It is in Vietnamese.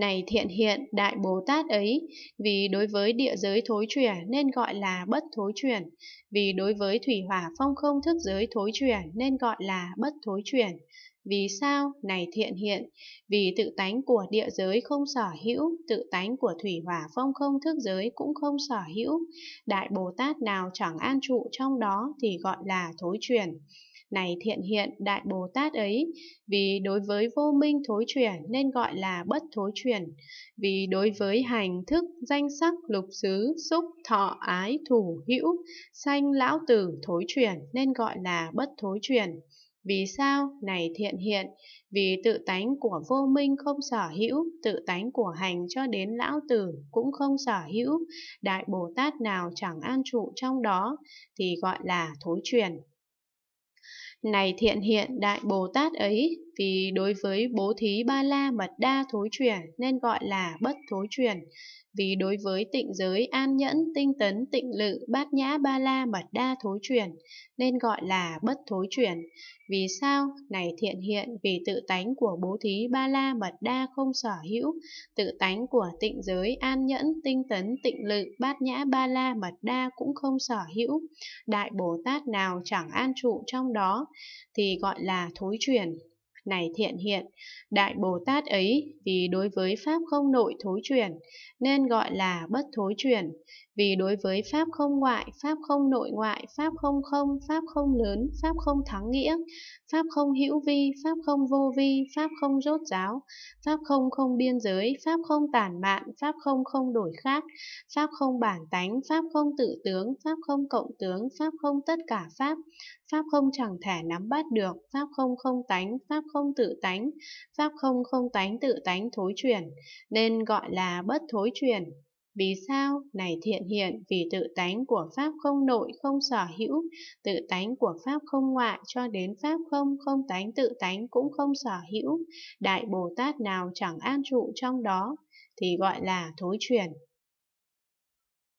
Này thiện hiện đại Bồ Tát ấy, vì đối với địa giới thối chuyển nên gọi là bất thối chuyển, vì đối với thủy hỏa phong không thức giới thối chuyển nên gọi là bất thối chuyển, vì sao? Này thiện hiện, vì tự tánh của địa giới không sở hữu, tự tánh của thủy hỏa phong không thức giới cũng không sở hữu. Đại Bồ Tát nào chẳng an trụ trong đó thì gọi là thối chuyển. Này thiện hiện, Đại Bồ Tát ấy, vì đối với vô minh thối chuyển nên gọi là bất thối chuyển, vì đối với hành thức, danh sắc, lục xứ, xúc, thọ, ái, thủ, hữu, sanh lão tử thối chuyển nên gọi là bất thối chuyển vì sao? Này thiện hiện, vì tự tánh của vô minh không sở hữu, tự tánh của hành cho đến lão tử cũng không sở hữu, đại Bồ Tát nào chẳng an trụ trong đó, thì gọi là thối truyền. Này thiện hiện đại Bồ Tát ấy, vì đối với bố thí ba la mật đa thối chuyển nên gọi là bất thối chuyển. Vì đối với tịnh giới an nhẫn, tinh tấn, tịnh lự, bát nhã ba la mật đa thối chuyển nên gọi là bất thối chuyển. Vì sao? Này thiện hiện vì tự tánh của bố thí ba la mật đa không sở hữu, tự tánh của tịnh giới an nhẫn, tinh tấn, tịnh lự, bát nhã ba la mật đa cũng không sở hữu. Đại Bồ Tát nào chẳng an trụ trong đó thì gọi là thối chuyển này thiện hiện, Đại Bồ Tát ấy vì đối với Pháp không nội thối chuyển, nên gọi là bất thối chuyển, vì đối với Pháp không ngoại, Pháp không nội ngoại, Pháp không không, Pháp không lớn, Pháp không thắng nghĩa, Pháp không hữu vi, Pháp không vô vi, Pháp không rốt ráo Pháp không không biên giới, Pháp không tản mạn, Pháp không không đổi khác, Pháp không bản tánh, Pháp không tự tướng, Pháp không cộng tướng, Pháp không tất cả Pháp, Pháp không chẳng thể nắm bắt được, Pháp không không tánh, Pháp không tự tánh, Pháp không không tánh tự tánh thối chuyển, nên gọi là bất thối chuyển. Vì sao? Này thiện hiện, vì tự tánh của Pháp không nội, không sở hữu, tự tánh của Pháp không ngoại, cho đến Pháp không, không tánh tự tánh cũng không sở hữu. Đại Bồ Tát nào chẳng an trụ trong đó, thì gọi là thối chuyển.